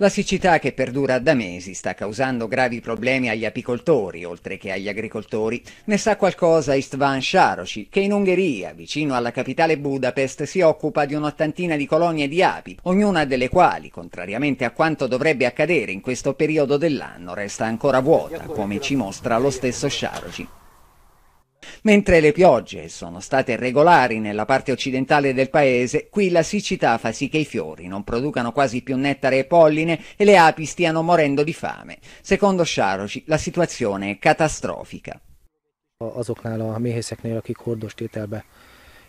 La siccità che perdura da mesi sta causando gravi problemi agli apicoltori, oltre che agli agricoltori. Ne sa qualcosa Istvan Sharoci, che in Ungheria, vicino alla capitale Budapest, si occupa di un'ottantina di colonie di api, ognuna delle quali, contrariamente a quanto dovrebbe accadere in questo periodo dell'anno, resta ancora vuota, come ci mostra lo stesso Sharoci. Mentre le piogge sono state regolari nella parte occidentale del paese, qui la siccità fa sì che i fiori non producano quasi più nettare e polline e le api stiano morendo di fame. Secondo Sárosi la situazione è catastrofica. Azoknál a méhészeknél, akik hordos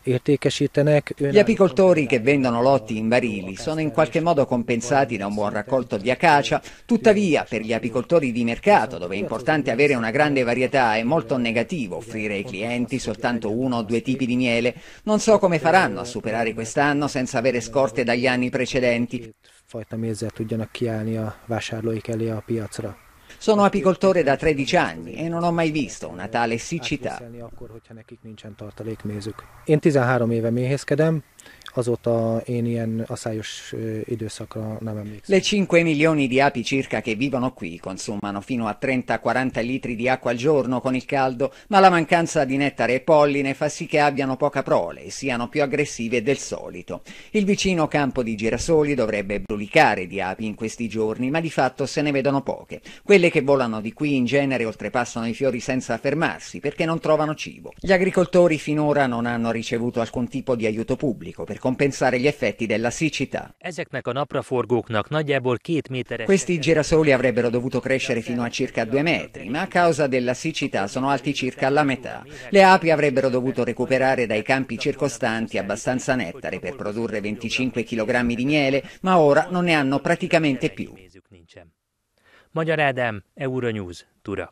gli apicoltori che vendono lotti in barili sono in qualche modo compensati da un buon raccolto di acacia, tuttavia per gli apicoltori di mercato, dove è importante avere una grande varietà, è molto negativo offrire ai clienti soltanto uno o due tipi di miele. Non so come faranno a superare quest'anno senza avere scorte dagli anni precedenti. Fajta mézzel tudjanak kiállni a vásárlóik elé a piacra. Sono apicoltore da 13 anni e non ho mai visto una tale siccità. 13 éve méhészkedem, azóta én ilyen asszályos időszakra nem emlékszem. Le 5 milioni di api circa che vivono qui consumano fino a 30-40 litri di acqua al giorno con il caldo, ma la mancanza di nettare e polline fa sì che abbiano poca prole e siano più aggressive del solito. Il vicino campo di girasoli dovrebbe brulicare di api in questi giorni, ma di fatto se ne vedono poche. Quelle che volano di qui in genere oltrepassano i fiori senza fermarsi perché non trovano cibo. Gli agricoltori finora non hanno ricevuto alcun tipo di aiuto pubblico per compensare gli effetti della siccità. Questi girasoli avrebbero dovuto crescere fino a circa due metri, ma a causa della siccità sono alti circa la metà. Le api avrebbero dovuto recuperare dai campi circostanti abbastanza nettare per produrre 25 kg di miele, ma ora non ne hanno praticamente più. Magyar Ádám, Euronews, Tura.